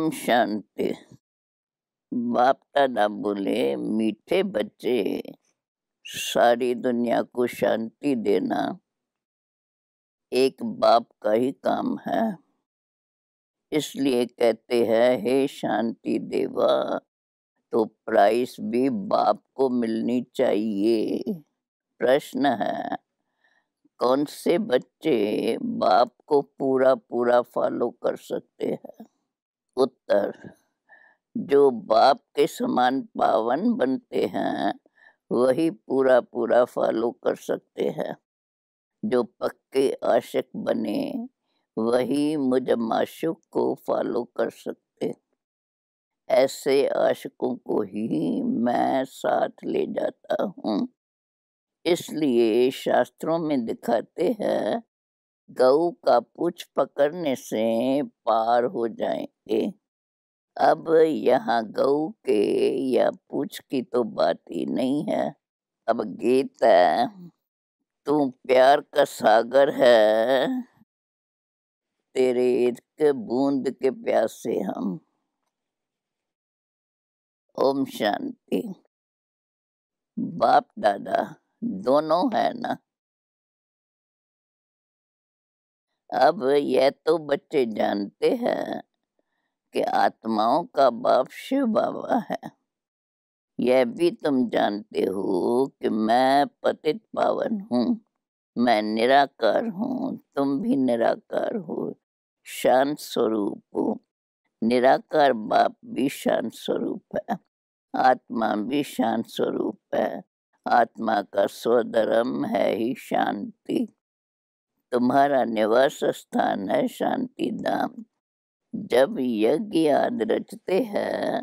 ओम शांति बाप दादा बोले मीठे बच्चे सारी दुनिया को शांति देना एक बाप का ही काम है इसलिए कहते हैं हे शांति देवा तो प्राइस भी बाप को मिलनी चाहिए प्रश्न है कौन से बच्चे बाप को पूरा पूरा फॉलो कर सकते हैं पुत्र जो बाप के समान पावन बनते हैं वही पूरा पूरा फॉलो कर सकते हैं जो पक्के आशिक बने वही मुझ माशुक को फॉलो कर सकते ऐसे आशिकों को ही मैं साथ ले जाता हूँ इसलिए शास्त्रों में दिखाते हैं गऊ का पूछ पकड़ने से पार हो जाएंगे अब यहाँ गऊ के या पूछ की तो बात ही नहीं है अब गीता तू प्यार का सागर है तेरे इश्क बूंद के प्यास से हम ओम शांति बाप दादा दोनों है ना अब यह तो बच्चे जानते हैं कि आत्माओं का बाप शिव बाबा है यह भी तुम जानते हो कि मैं पतित पावन हूँ मैं निराकार हूँ तुम भी निराकार हो शांत स्वरूप हो निराकार बाप भी शांत स्वरूप है आत्मा भी शांत स्वरूप है आत्मा का स्वधर्म है ही शांति तुम्हारा निवास स्थान है शांति धाम जब यज्ञ याद रचते हैं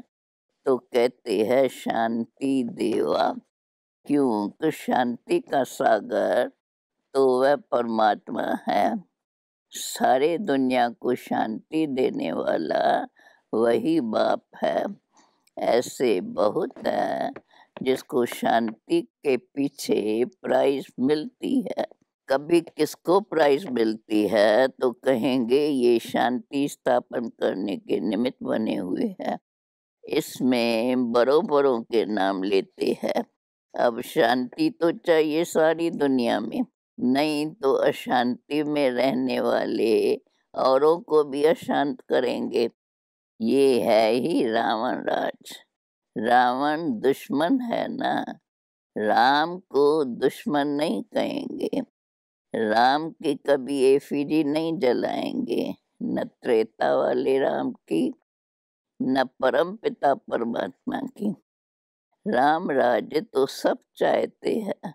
तो कहते हैं शांति देवा क्योंकि तो शांति का सागर तो वह परमात्मा है सारे दुनिया को शांति देने वाला वही बाप है ऐसे बहुत हैं जिसको शांति के पीछे प्राइस मिलती है कभी किसको प्राइज मिलती है तो कहेंगे ये शांति स्थापन करने के निमित्त बने हुए हैं इसमें बरोबरों के नाम लेते हैं अब शांति तो चाहिए सारी दुनिया में नहीं तो अशांति में रहने वाले औरों को भी अशांत करेंगे ये है ही रावण राज रावण दुश्मन है ना राम को दुश्मन नहीं कहेंगे राम की कभी एफीडी नहीं जलाएंगे न त्रेता वाले राम की न परम पिता परमात्मा की राम राज्य तो सब चाहते हैं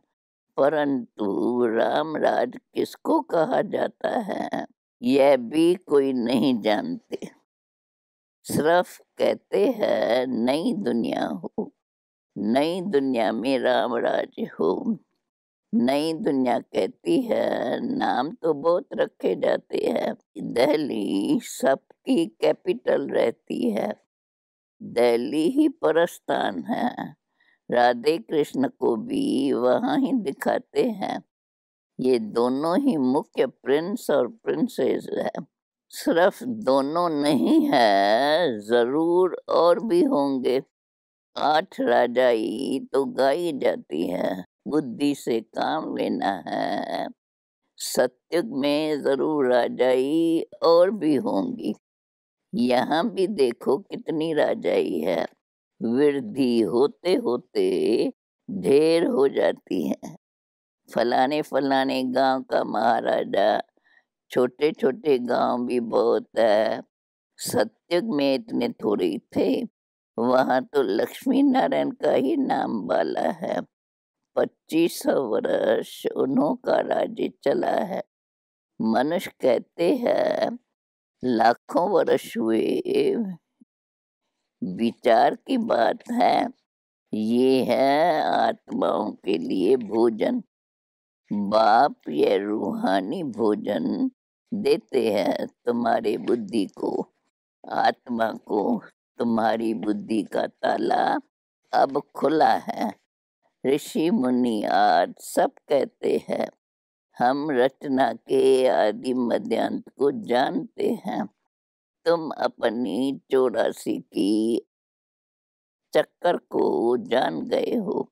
परंतु राम राज किसको कहा जाता है यह भी कोई नहीं जानते सिर्फ कहते हैं नई दुनिया हो नई दुनिया में राम राज्य हो नई दुनिया कहती है नाम तो बहुत रखे जाते हैं दिल्ली सबकी कैपिटल रहती है दिल्ली ही परस्तान है राधे कृष्ण को भी वहाँ ही दिखाते हैं ये दोनों ही मुख्य प्रिंस और प्रिंसेस है सिर्फ दोनों नहीं है ज़रूर और भी होंगे आठ राजाई तो गाई जाती है बुद्धि से काम लेना है सत्य में जरूर राजाई और भी होंगी यहाँ भी देखो कितनी राजाई है वृद्धि होते होते ढेर हो जाती है फलाने फलाने गांव का महाराजा छोटे छोटे गांव भी बहुत है सत्युग में इतने थोड़े थे वहाँ तो लक्ष्मी नारायण का ही नाम वाला है पच्चीस वर्ष उन्हों का राज्य चला है मनुष्य कहते हैं लाखों वर्ष हुए विचार की बात है ये है आत्माओं के लिए भोजन बाप ये रूहानी भोजन देते हैं तुम्हारे बुद्धि को आत्मा को तुम्हारी बुद्धि का ताला अब खुला है ऋषि मुनि आद सब कहते हैं हम रचना के आदि मध्यांत को जानते हैं तुम अपनी चौरासी की चक्कर को जान गए हो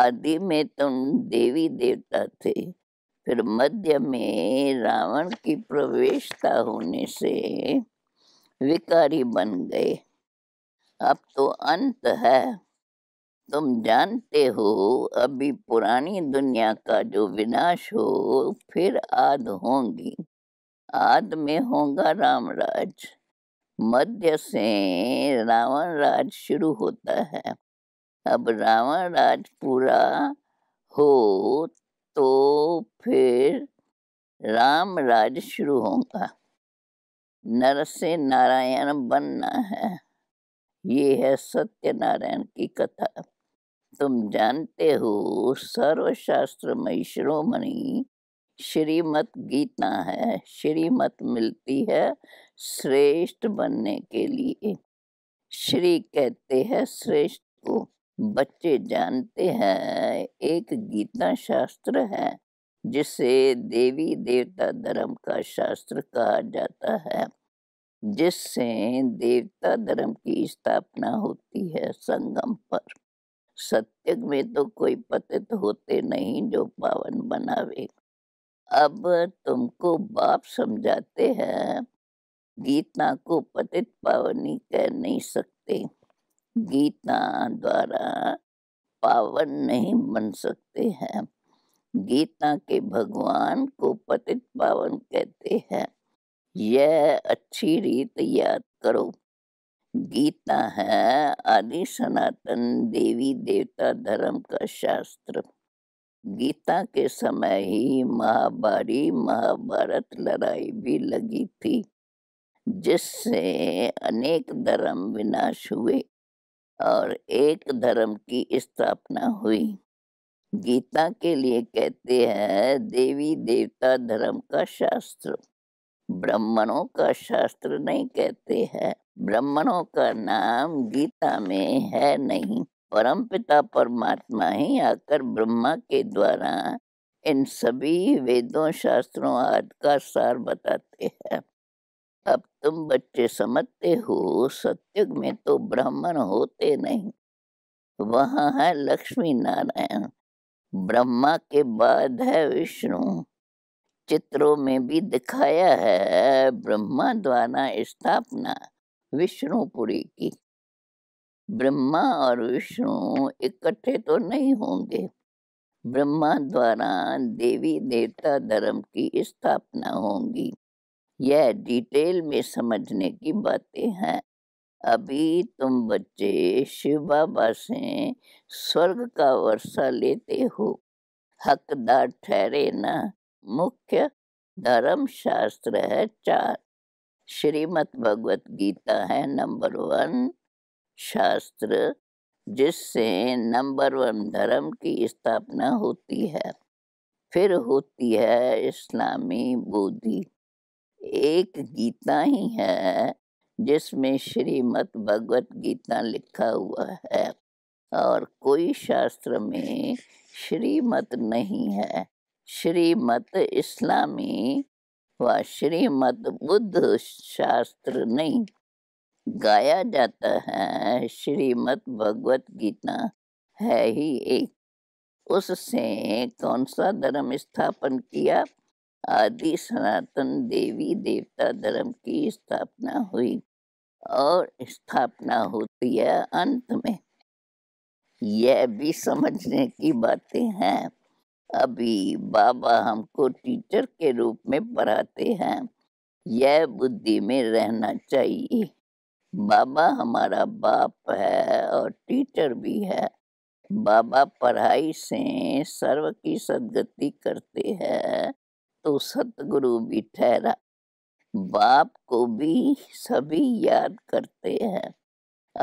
आदि में तुम देवी देवता थे फिर मध्य में रावण की प्रवेशता होने से विकारी बन गए अब तो अंत है तुम जानते हो अभी पुरानी दुनिया का जो विनाश हो फिर आद होंगी आद में होगा रामराज मध्य से रावण राज शुरू होता है अब रावण राज पूरा हो तो फिर राम राज शुरू होगा नर से नारायण बनना है ये है सत्यनारायण की कथा तुम जानते हो सर्वशास्त्रमय शिरोमणि श्रीमत गीता है श्रीमत मिलती है श्रेष्ठ बनने के लिए श्री कहते हैं श्रेष्ठ को बच्चे जानते हैं एक गीता शास्त्र है जिसे देवी देवता धर्म का शास्त्र कहा जाता है जिससे देवता धर्म की स्थापना होती है संगम पर सत्य में तो कोई पतित होते नहीं जो पावन बनावे अब तुमको बाप समझाते हैं गीता को पतित पावनी कह नहीं सकते गीता द्वारा पावन नहीं बन सकते हैं गीता के भगवान को पतित पावन कहते हैं यह अच्छी रीत याद करो गीता है आदि सनातन देवी देवता धर्म का शास्त्र गीता के समय ही महाभारी महाभारत लड़ाई भी लगी थी जिससे अनेक धर्म विनाश हुए और एक धर्म की स्थापना हुई गीता के लिए कहते हैं देवी देवता धर्म का शास्त्र ब्राह्मणों का शास्त्र नहीं कहते हैं ब्राह्मणों का नाम गीता में है नहीं परम पिता परमात्मा ही आकर ब्रह्मा के द्वारा इन सभी वेदों शास्त्रों आदि का सार बताते हैं अब तुम बच्चे समझते हो सत्युग में तो ब्राह्मण होते नहीं वहाँ है लक्ष्मी नारायण ब्रह्मा के बाद है विष्णु चित्रों में भी दिखाया है ब्रह्मा द्वारा स्थापना विष्णुपुरी की ब्रह्मा और विष्णु इकट्ठे तो नहीं होंगे ब्रह्मा द्वारा देवी देवता धर्म की स्थापना होंगी यह डिटेल में समझने की बातें हैं अभी तुम बच्चे शिव बाबा से स्वर्ग का वर्षा लेते हो हकदार ठहरे ना मुख्य धर्म शास्त्र है चार श्रीमद् भगवत गीता है नंबर वन शास्त्र जिससे नंबर वन धर्म की स्थापना होती है फिर होती है इस्लामी बोधि एक गीता ही है जिसमें श्रीमद् भगवत गीता लिखा हुआ है और कोई शास्त्र में श्रीमत नहीं है श्रीमत इस्लामी व श्रीमद बुद्ध शास्त्र नहीं गाया जाता है श्रीमद भगवत गीता है ही एक उससे कौन सा धर्म स्थापन किया आदि सनातन देवी देवता धर्म की स्थापना हुई और स्थापना होती है अंत में यह भी समझने की बातें हैं अभी बाबा हमको टीचर के रूप में पढ़ाते हैं यह बुद्धि में रहना चाहिए बाबा हमारा बाप है और टीचर भी है बाबा पढ़ाई से सर्व की सदगति करते हैं तो सतगुरु भी ठहरा बाप को भी सभी याद करते हैं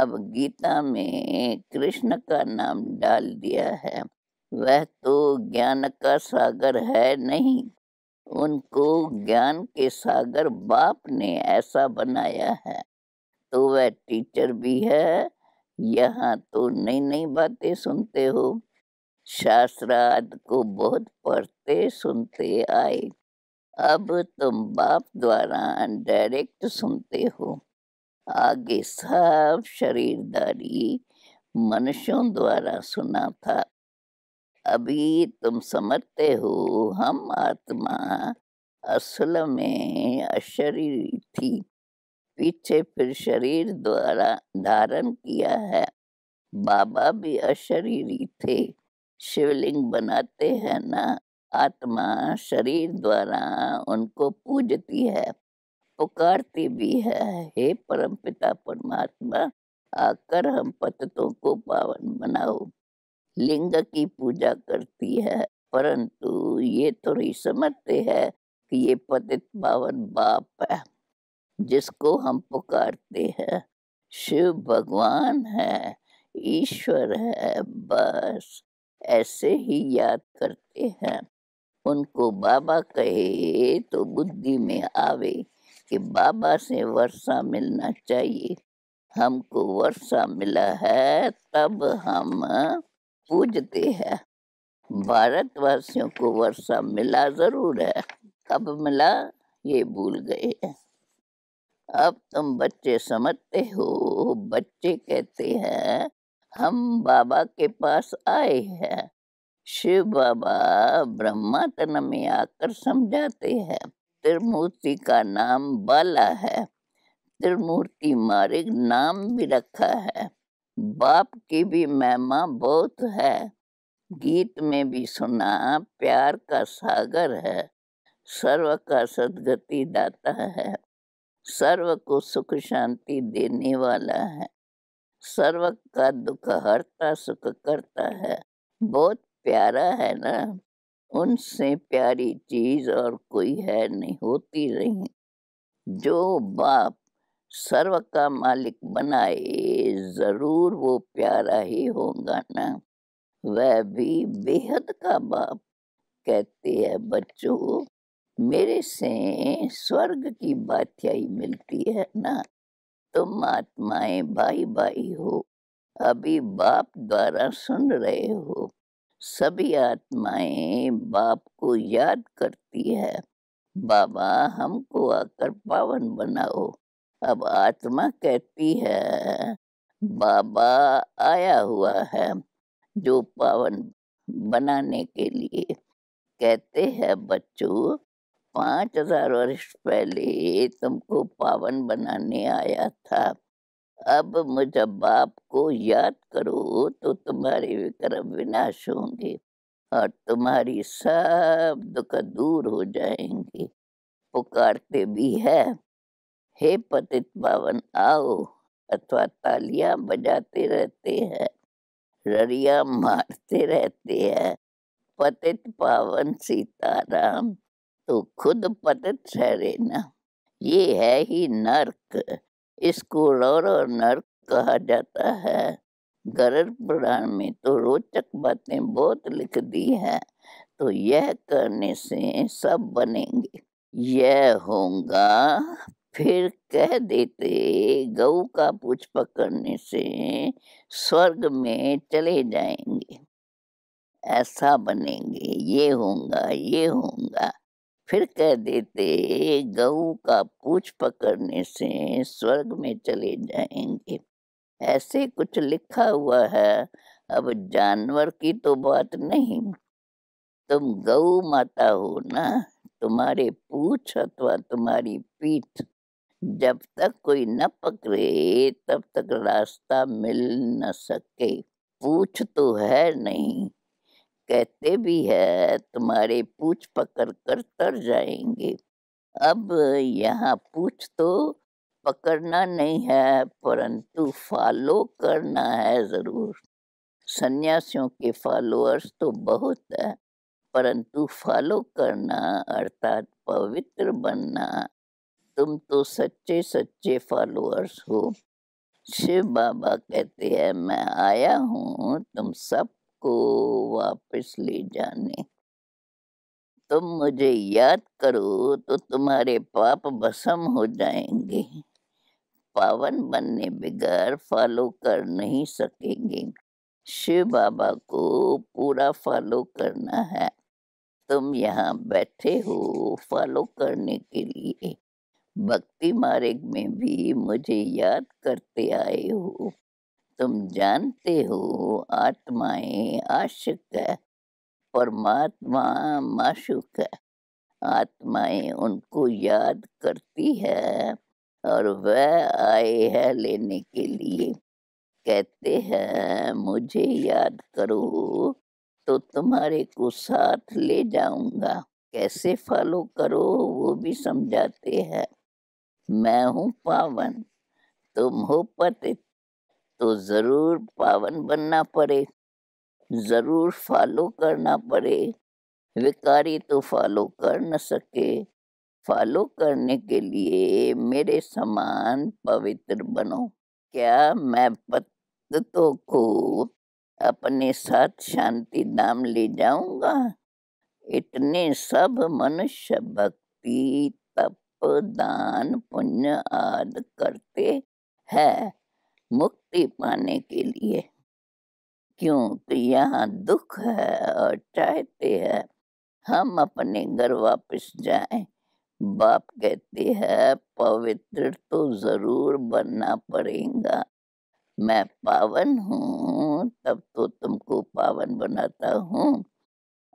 अब गीता में कृष्ण का नाम डाल दिया है वह तो ज्ञान का सागर है नहीं उनको ज्ञान के सागर बाप ने ऐसा बनाया है तो वह टीचर भी है यहाँ तो नई नई बातें सुनते हो शास्त्र आदि को बहुत पढ़ते सुनते आए अब तुम बाप द्वारा डायरेक्ट सुनते हो आगे सब शरीरदारी मनुष्यों द्वारा सुना था अभी तुम समझते हो हम आत्मा असल में अशरीर थी पीछे फिर शरीर द्वारा धारण किया है बाबा भी अशरीरी थे शिवलिंग बनाते हैं ना आत्मा शरीर द्वारा उनको पूजती है पुकारती भी है हे परमपिता परमात्मा आकर हम पतों को पावन बनाओ लिंग की पूजा करती है परंतु ये तो नहीं समझते है कि ये पतित पावन बाप है जिसको हम पुकारते हैं शिव भगवान है ईश्वर है बस ऐसे ही याद करते हैं उनको बाबा कहे तो बुद्धि में आवे कि बाबा से वर्षा मिलना चाहिए हमको वर्षा मिला है तब हम पूजते हैं भारतवासियों को वर्षा मिला जरूर है कब मिला ये भूल गए हैं अब तुम बच्चे समझते हो बच्चे कहते हैं हम बाबा के पास आए हैं शिव बाबा ब्रह्मा तन में आकर समझाते हैं त्रिमूर्ति का नाम बाला है त्रिमूर्ति मार्ग नाम भी रखा है बाप की भी महिमा बहुत है गीत में भी सुना प्यार का सागर है सर्व का सदगति दाता है सर्व को सुख शांति देने वाला है सर्व का दुख हरता सुख करता है बहुत प्यारा है ना उनसे प्यारी चीज और कोई है नहीं होती रही जो बाप सर्व का मालिक बनाए ज़रूर वो प्यारा ही होगा ना वह भी बेहद का बाप कहती है बच्चों मेरे से स्वर्ग की बात्याई मिलती है ना तुम आत्माएं भाई भाई हो अभी बाप द्वारा सुन रहे हो सभी आत्माएं बाप को याद करती है बाबा हमको आकर पावन बनाओ अब आत्मा कहती है बाबा आया हुआ है जो पावन बनाने के लिए कहते हैं बच्चों पाँच हजार वर्ष पहले तुमको पावन बनाने आया था अब मुझे बाप को याद करो तो तुम्हारे विक्रम विनाश होंगे और तुम्हारी सब दुख दूर हो जाएंगे पुकारते भी है हे पतित पावन आओ अथवा तालियां बजाते रहते हैं रड़िया मारते रहते हैं पतित पावन सीताराम तो खुद पतित न ये है ही नर्क इसको रौर और नर्क कहा जाता है गरर पुराण में तो रोचक बातें बहुत लिख दी हैं तो यह करने से सब बनेंगे यह होगा फिर कह देते गऊ का पूछ पकड़ने से स्वर्ग में चले जाएंगे ऐसा बनेंगे ये होगा ये होगा फिर कह देते गऊ का पूछ पकड़ने से स्वर्ग में चले जाएंगे ऐसे कुछ लिखा हुआ है अब जानवर की तो बात नहीं तुम गऊ माता हो ना तुम्हारे पूछ अथवा तुम्हारी पीठ जब तक कोई न पकड़े तब तक रास्ता मिल न सके पूछ तो है नहीं कहते भी है तुम्हारे पूछ पकड़ कर तर जाएंगे अब यहाँ पूछ तो पकड़ना नहीं है परंतु फॉलो करना है जरूर सन्यासियों के फॉलोअर्स तो बहुत है परंतु फॉलो करना अर्थात पवित्र बनना तुम तो सच्चे सच्चे फॉलोअर्स हो शिव बाबा कहते हैं मैं आया हूँ तुम सबको वापस ले जाने तुम मुझे याद करो तो तुम्हारे पाप भसम हो जाएंगे पावन बनने बगैर फॉलो कर नहीं सकेंगे शिव बाबा को पूरा फॉलो करना है तुम यहाँ बैठे हो फॉलो करने के लिए भक्ति मार्ग में भी मुझे याद करते आए हो तुम जानते हो आत्माएं आशुक है परमात्मा माशुक है आत्माएं उनको याद करती है और वह आए है लेने के लिए कहते हैं मुझे याद करो तो तुम्हारे को साथ ले जाऊंगा कैसे फॉलो करो वो भी समझाते हैं मैं हूँ पावन तुम हो पतित तो ज़रूर पावन बनना पड़े ज़रूर फॉलो करना पड़े विकारी तो फॉलो कर न सके फॉलो करने के लिए मेरे समान पवित्र बनो क्या मैं पत्तों को अपने साथ शांति धाम ले जाऊंगा इतने सब मनुष्य भक्ति तप दान पुण्य आदि करते हैं मुक्ति पाने के लिए क्योंकि यहाँ दुख है और चाहते हैं हम अपने घर वापस जाएं बाप कहते हैं पवित्र तो जरूर बनना पड़ेगा मैं पावन हूँ तब तो तुमको पावन बनाता हूँ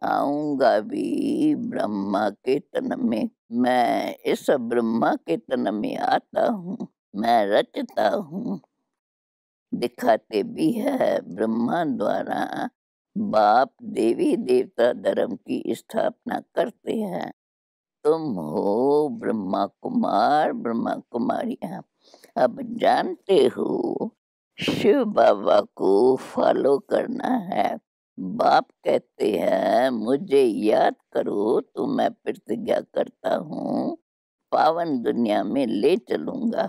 आऊंगा भी ब्रह्मा के तन में मैं इस ब्रह्मा के तन में आता हूँ मैं रचता हूँ दिखाते भी है ब्रह्मा द्वारा बाप देवी देवता धर्म की स्थापना करते हैं तुम हो ब्रह्मा कुमार ब्रह्मा कुमारिया अब जानते हो शिव बाबा को फॉलो करना है बाप कहते हैं मुझे याद करो तो मैं प्रतिज्ञा करता हूँ पावन दुनिया में ले चलूंगा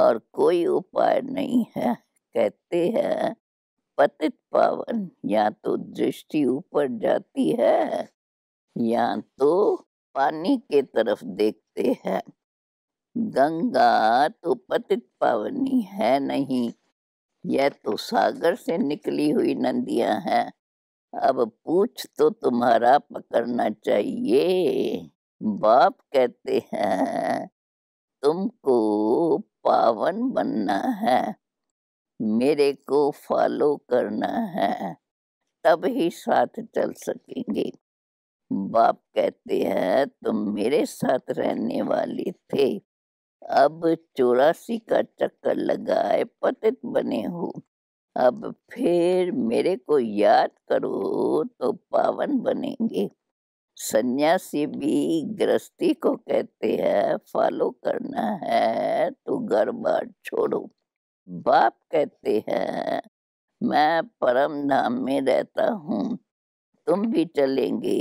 और कोई उपाय नहीं है कहते हैं पतित पावन या तो दृष्टि ऊपर जाती है या तो पानी के तरफ देखते हैं गंगा तो पतित पावनी है नहीं यह तो सागर से निकली हुई नदियां हैं अब पूछ तो तुम्हारा पकड़ना चाहिए बाप कहते हैं तुमको पावन बनना है मेरे को फॉलो करना है तब ही साथ चल सकेंगे बाप कहते हैं तुम मेरे साथ रहने वाले थे अब चौरासी का चक्कर लगाए पतित बने हो अब फिर मेरे को याद करो तो पावन बनेंगे सन्यासी भी गृहस्थी को कहते हैं फॉलो करना है तो घर बार छोड़ो बाप कहते हैं मैं परम धाम में रहता हूँ तुम भी चलेंगे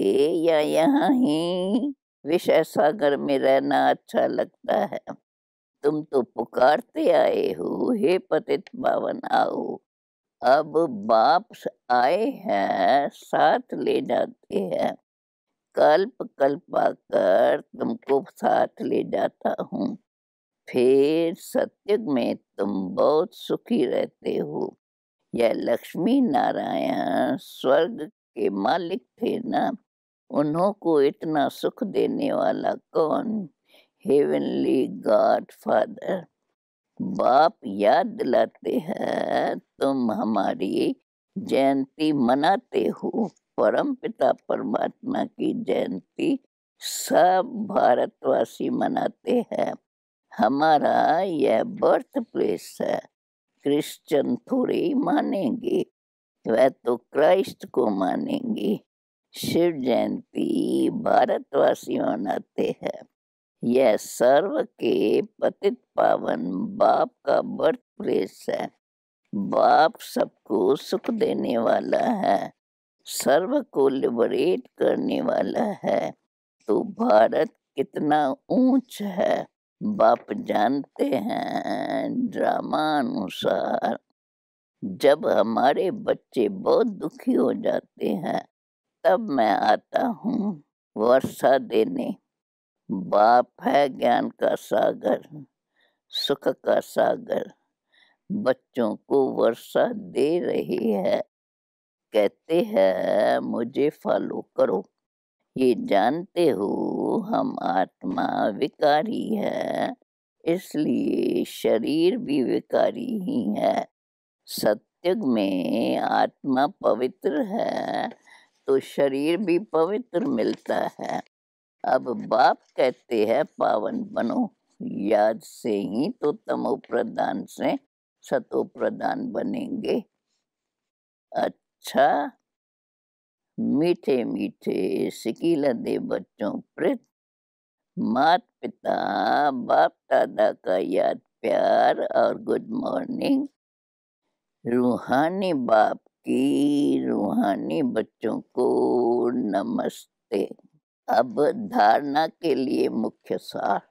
या यहाँ ही विषय सागर में रहना अच्छा लगता है तुम तो पुकारते आए हो हे पतित पावन आओ अब बाप आए हैं साथ ले जाते हैं कल्प कल्पा कर तुमको साथ ले जाता हूँ फिर सत्य में तुम बहुत सुखी रहते हो यह लक्ष्मी नारायण स्वर्ग के मालिक थे ना उन्हों को इतना सुख देने वाला कौन हेवनली गॉड फादर बाप याद दिलाते हैं तुम हमारी जयंती मनाते हो परम पिता परमात्मा की जयंती सब भारतवासी मनाते हैं हमारा यह बर्थ प्लेस है क्रिश्चियन थोड़ी मानेंगे वह तो क्राइस्ट को मानेंगे शिव जयंती भारतवासी मनाते हैं यह सर्व के पतित पावन बाप का बर्थ प्लेस है बाप सबको सुख देने वाला है सर्व को लिबरेट करने वाला है तो भारत कितना ऊंच है बाप जानते हैं ड्रामा अनुसार जब हमारे बच्चे बहुत दुखी हो जाते हैं तब मैं आता हूँ वर्षा देने बाप है ज्ञान का सागर सुख का सागर बच्चों को वर्षा दे रही है कहते हैं मुझे फॉलो करो ये जानते हो हम आत्मा विकारी है इसलिए शरीर भी विकारी ही है सत्युग में आत्मा पवित्र है तो शरीर भी पवित्र मिलता है अब बाप कहते हैं पावन बनो याद से ही तो तमो प्रधान से सतो प्रधान बनेंगे अच्छा मीठे मीठे दे बच्चों प्रत मात पिता बाप दादा का याद प्यार और गुड मॉर्निंग रूहानी बाप की रूहानी बच्चों को नमस्ते अब धारणा के लिए मुख्य सार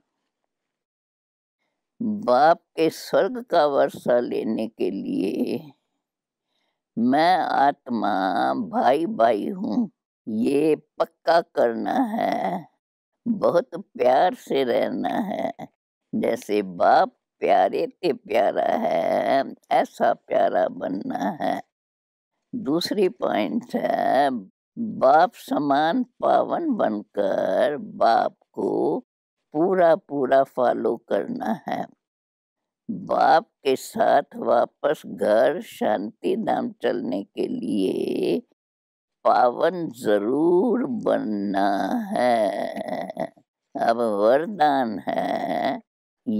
बाप के स्वर्ग का वर्षा लेने के लिए मैं आत्मा भाई भाई हूँ ये पक्का करना है बहुत प्यार से रहना है जैसे बाप प्यारे ते प्यारा है ऐसा प्यारा बनना है दूसरी पॉइंट है बाप समान पावन बनकर बाप को पूरा पूरा फॉलो करना है बाप के साथ वापस घर शांति धाम चलने के लिए पावन जरूर बनना है अब वरदान है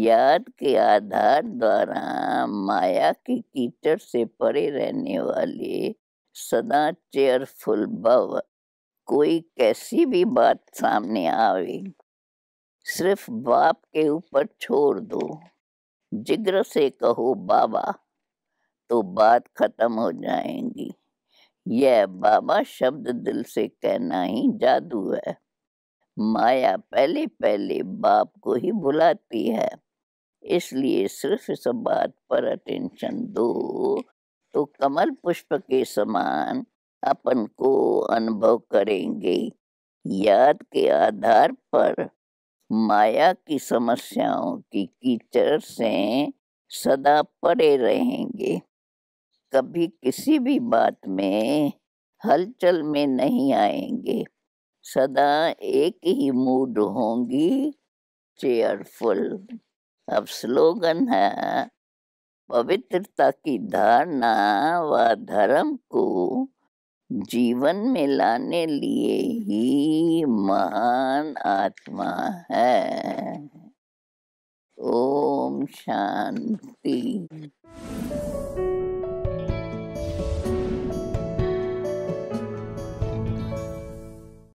याद के आधार द्वारा माया की कीचड़ से परे रहने वाले सदा चेयरफुल भव कोई कैसी भी बात सामने आवे सिर्फ बाप के ऊपर छोड़ दो जिग्र से कहो बाबा तो बात खत्म हो जाएंगी यह बाबा शब्द दिल से कहना ही जादू है माया पहले पहले बाप को ही बुलाती है इसलिए सिर्फ इस बात पर अटेंशन दो तो कमल पुष्प के समान अपन को अनुभव करेंगे याद के आधार पर माया की समस्याओं की कीचड़ से सदा पड़े रहेंगे कभी किसी भी बात में हलचल में नहीं आएंगे सदा एक ही मूड होंगी चेयरफुल अब स्लोगन है पवित्रता की धारणा व धर्म को जीवन में लाने लिए ही महान आत्मा है ओम शांति